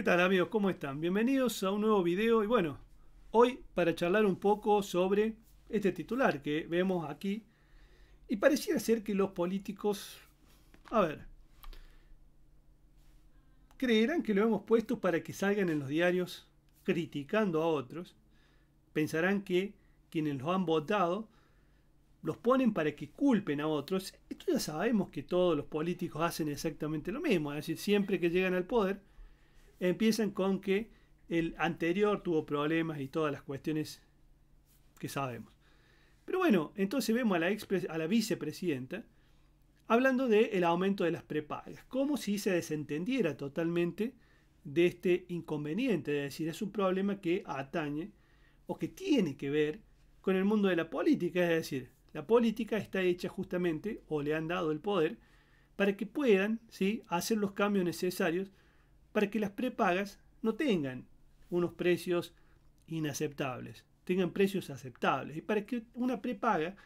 ¿Qué tal amigos? ¿Cómo están? Bienvenidos a un nuevo video y bueno, hoy para charlar un poco sobre este titular que vemos aquí y pareciera ser que los políticos, a ver, creerán que lo hemos puesto para que salgan en los diarios criticando a otros, pensarán que quienes los han votado los ponen para que culpen a otros. Esto ya sabemos que todos los políticos hacen exactamente lo mismo, es decir, siempre que llegan al poder, empiezan con que el anterior tuvo problemas y todas las cuestiones que sabemos. Pero bueno, entonces vemos a la, vicepresidenta hablando del el aumento de las prepagas, como si se desentendiera totalmente de este inconveniente, es decir, es un problema que atañe o que tiene que ver con el mundo de la política, es decir, la política está hecha justamente, o le han dado el poder, para que puedan ¿sí? hacer los cambios necesarios para que las prepagas no tengan unos precios inaceptables, tengan precios aceptables. Y para que una prepaga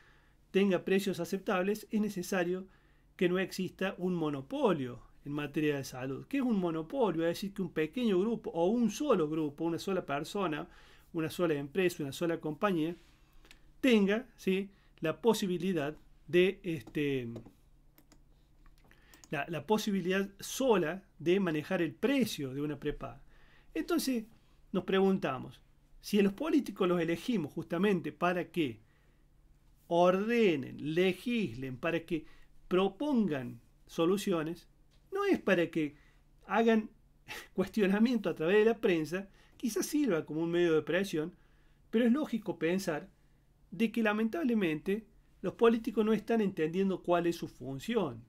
tenga precios aceptables es necesario que no exista un monopolio en materia de salud. ¿Qué es un monopolio? Es decir, que un pequeño grupo o un solo grupo, una sola persona, una sola empresa, una sola compañía, tenga ¿sí? la posibilidad de este, la, posibilidad sola de manejar el precio de una prepaga. Entonces nos preguntamos, si los políticos los elegimos justamente para que ordenen, legislen, para que propongan soluciones, no es para que hagan cuestionamiento a través de la prensa, quizás sirva como un medio de presión, pero es lógico pensar de que lamentablemente los políticos no están entendiendo cuál es su función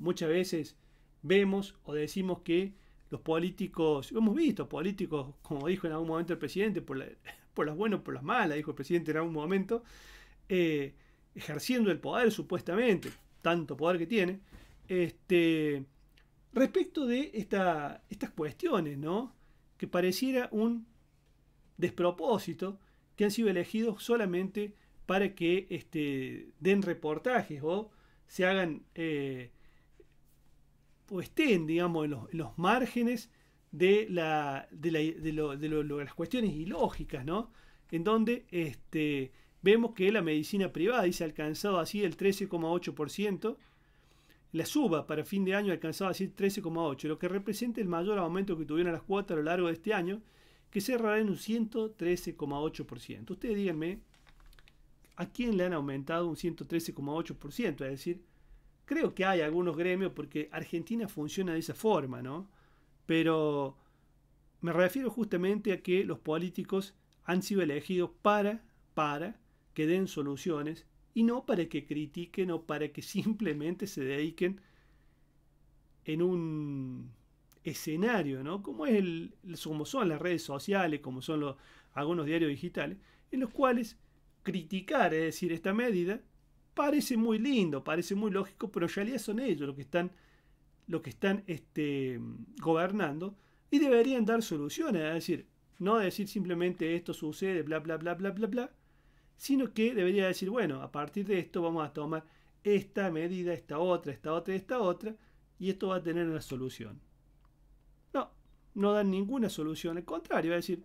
muchas veces vemos o decimos que los políticos, hemos visto políticos, como dijo en algún momento el presidente, por, la, por las buenas, por las malas, dijo el presidente en algún momento, eh, ejerciendo el poder supuestamente, tanto poder que tiene, este, respecto de estas cuestiones, ¿no? Que pareciera un despropósito, que han sido elegidos solamente para que este, den reportajes o se hagan... Eh, o estén, digamos, en los, márgenes de, las cuestiones ilógicas, ¿no? En donde este, vemos que la medicina privada dice alcanzado así el 13,8%, la suba para fin de año ha alcanzado así el 13,8%, lo que representa el mayor aumento que tuvieron las cuotas a lo largo de este año, que cerrará en un 113,8%. Ustedes díganme, ¿a quién le han aumentado un 113,8%? Es decir, Creo que hay algunos gremios porque Argentina funciona de esa forma, ¿no? Pero me refiero justamente a que los políticos han sido elegidos para, para que den soluciones y no para que critiquen o para que simplemente se dediquen en un escenario, ¿no? Como, el, como son las redes sociales, como son algunos diarios digitales, en los cuales criticar, es decir, esta medida Parece muy lindo, parece muy lógico, pero en realidad son ellos los que están, los que están este, gobernando y deberían dar soluciones, es decir, no decir simplemente esto sucede, bla, bla, bla, bla, bla, bla, sino que debería decir, bueno, a partir de esto vamos a tomar esta medida, esta otra, esta otra, esta otra, y esto va a tener una solución. No, no dan ninguna solución, al contrario, va a decir,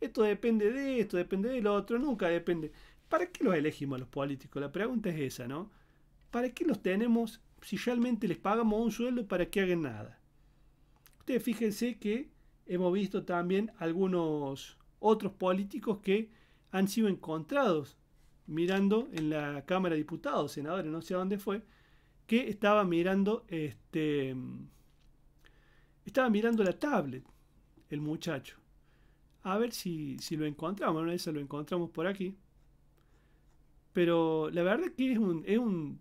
esto depende de esto, depende del otro, nunca depende. ¿para qué los elegimos a los políticos? La pregunta es esa, ¿no? ¿Para qué los tenemos si realmente les pagamos un sueldo para que hagan nada? Ustedes fíjense que hemos visto también algunos otros políticos que han sido encontrados mirando en la Cámara de Diputados, senadores, no sé a dónde fue, que estaba mirando este estaba mirando la tablet el muchacho. A ver si, si lo encontramos, una vez lo encontramos por aquí. Pero la verdad que es un.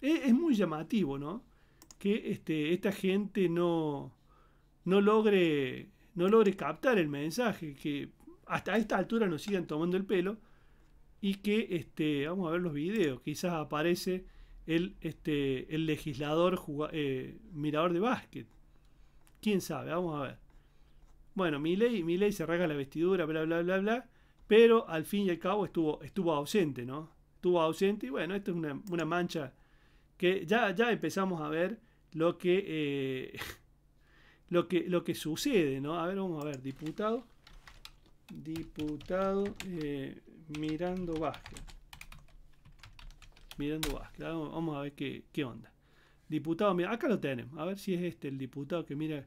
Es, muy llamativo, ¿no? Que este, esta gente no, no logre. No logre captar el mensaje. Que hasta esta altura nos sigan tomando el pelo. Y que este. Vamos a ver los videos. Quizás aparece el, este, el legislador eh, mirador de básquet. Quién sabe, vamos a ver. Bueno, mi ley mi ley se raga la vestidura, bla bla bla bla. Pero al fin y al cabo estuvo, estuvo ausente, ¿no? estuvo ausente y bueno, esto es una, mancha que ya, ya empezamos a ver lo que, eh, lo que, lo que sucede, ¿no? A ver, vamos a ver, diputado, diputado eh, Mirando Vázquez. Mirando Vázquez, ¿eh? vamos a ver qué, onda. Diputado, mira, acá lo tenemos, a ver si es este el diputado que mira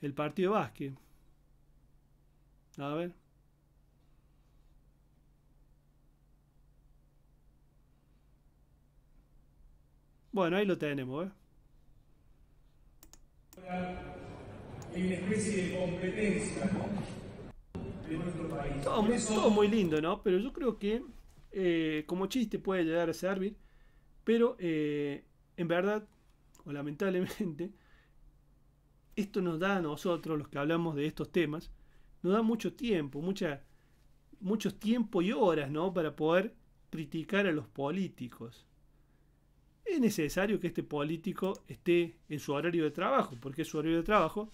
el partido de Vázquez. A ver. Bueno, ahí lo tenemos, ¿eh? Hay una especie de competencia, ¿no? De nuestro país. Todo, muy, lindo, ¿no? Pero yo creo que eh, como chiste puede llegar a servir, pero eh, en verdad, o lamentablemente, esto nos da a nosotros, los que hablamos de estos temas, nos da mucho tiempo, mucha, muchos tiempo y horas, ¿no? Para poder criticar a los políticos es necesario que este político esté en su horario de trabajo, porque es su horario de trabajo,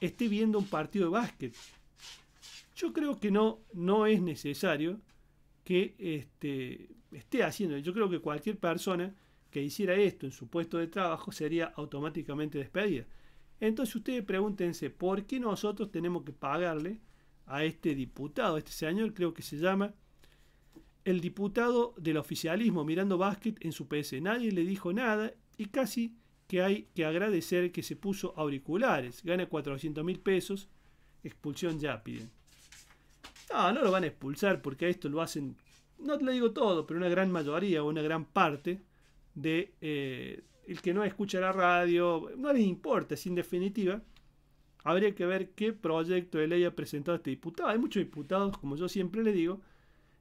esté viendo un partido de básquet. Yo creo que no, no es necesario que este, esté haciendo. Yo creo que cualquier persona que hiciera esto en su puesto de trabajo sería automáticamente despedida. Entonces ustedes pregúntense, ¿por qué nosotros tenemos que pagarle a este diputado, este señor, creo que se llama el diputado del oficialismo mirando básquet en su PC. Nadie le dijo nada y casi que hay que agradecer que se puso auriculares. Gana 400 mil pesos. Expulsión ya piden. No, no lo van a expulsar porque a esto lo hacen, no te lo digo todo, pero una gran mayoría o una gran parte de eh, el que no escucha la radio, no les importa, si en definitiva. Habría que ver qué proyecto de ley ha presentado este diputado. Hay muchos diputados, como yo siempre le digo,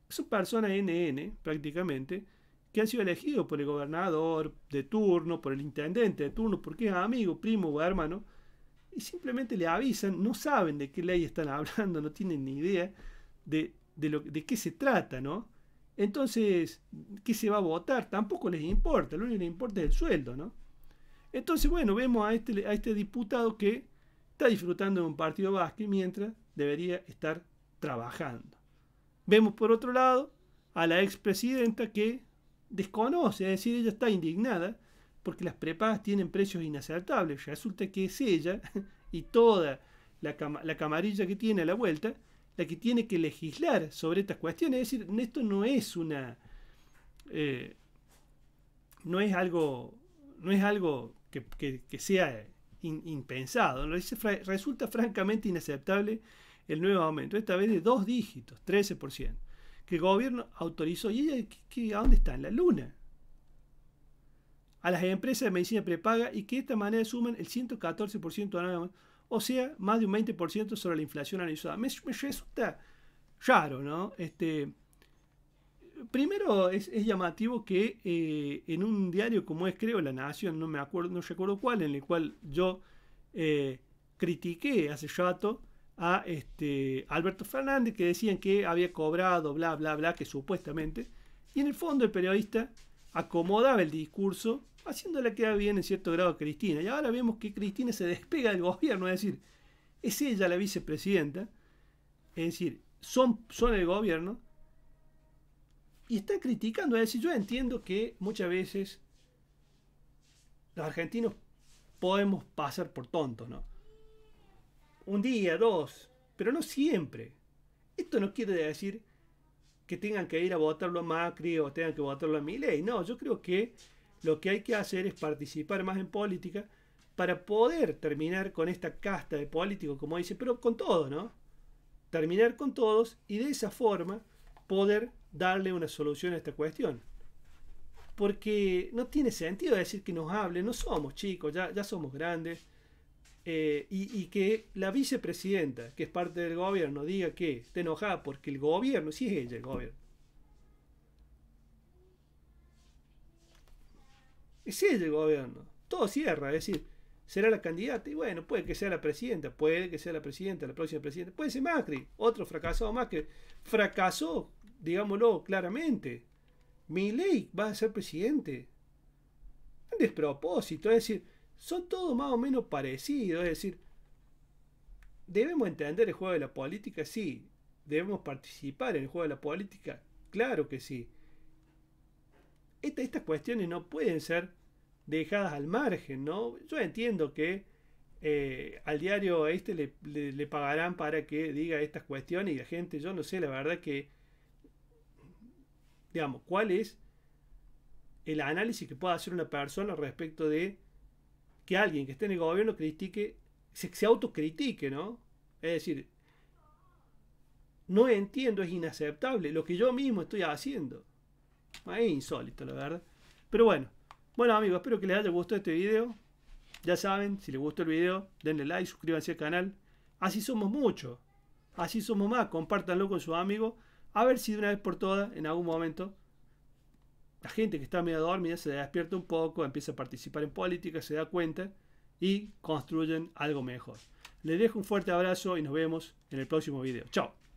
son personas persona NN prácticamente que han sido elegidos por el gobernador de turno, por el intendente de turno, porque es amigo, primo o hermano, y simplemente le avisan, no saben de qué ley están hablando, no tienen ni idea de, de, lo, de qué se trata, ¿no? Entonces, ¿qué se va a votar? Tampoco les importa, lo único que les importa es el sueldo, ¿no? Entonces, bueno, vemos a este, a este diputado que está disfrutando de un partido vasque mientras debería estar trabajando. Vemos por otro lado a la expresidenta que desconoce, es decir, ella está indignada porque las prepagas tienen precios inaceptables. Resulta que es ella y toda la, camarilla que tiene a la vuelta la que tiene que legislar sobre estas cuestiones. Es decir, esto no es una. Eh, no es algo. No es algo que, que, sea impensado. Resulta francamente inaceptable el nuevo aumento, esta vez de dos dígitos, 13%, que el gobierno autorizó. ¿Y ella, a dónde está? En la luna. A las empresas de medicina prepaga y que de esta manera suman el 114% anual, o sea, más de un 20% sobre la inflación analizada. Me, resulta raro, ¿no? Este, primero es, llamativo que eh, en un diario como es creo La Nación, no me acuerdo, no recuerdo cuál, en el cual yo eh, critiqué hace rato a este, Alberto Fernández que decían que había cobrado, bla, bla, bla, que supuestamente. Y en el fondo el periodista acomodaba el discurso, haciéndole quedar bien en cierto grado a Cristina. Y ahora vemos que Cristina se despega del gobierno, es decir, es ella la vicepresidenta, es decir, son, son el gobierno, y está criticando. Es decir, yo entiendo que muchas veces los argentinos podemos pasar por tontos, ¿no? un día, dos, pero no siempre. Esto no quiere decir que tengan que ir a votarlo a Macri o tengan que votarlo a Milei. No, yo creo que lo que hay que hacer es participar más en política para poder terminar con esta casta de políticos, como dice, pero con todos, ¿no? Terminar con todos y de esa forma poder darle una solución a esta cuestión. Porque no tiene sentido decir que nos hable no somos chicos, ya, ya somos grandes, eh, y, que la vicepresidenta, que es parte del gobierno, diga que está enojada porque el gobierno, si es ella el gobierno. Es ella el gobierno. Todo cierra, es decir, será la candidata y bueno, puede que sea la presidenta, puede que sea la presidenta, la próxima presidenta, puede ser Macri, otro fracasado más que fracasó, digámoslo claramente. Milei va a ser presidente. Un despropósito, es decir, son todos más o menos parecidos, es decir, ¿debemos entender el juego de la política? Sí. ¿Debemos participar en el juego de la política? Claro que sí. estas cuestiones no pueden ser dejadas al margen, ¿no? Yo entiendo que eh, al diario este le, pagarán para que diga estas cuestiones y la gente, yo no sé, la verdad que, digamos, cuál es el análisis que pueda hacer una persona respecto de que alguien que esté en el gobierno critique, se, autocritique, ¿no? Es decir, no entiendo, es inaceptable lo que yo mismo estoy haciendo. Es insólito, la verdad. Pero bueno, bueno amigos, espero que les haya gustado este video. Ya saben, si les gustó el video, denle like, suscríbanse al canal. Así somos muchos. Así somos más. Compártanlo con sus amigos. A ver si de una vez por todas, en algún momento, la gente que está medio dormida se despierta un poco, empieza a participar en política, se da cuenta y construyen algo mejor. Les dejo un fuerte abrazo y nos vemos en el próximo video. Chao.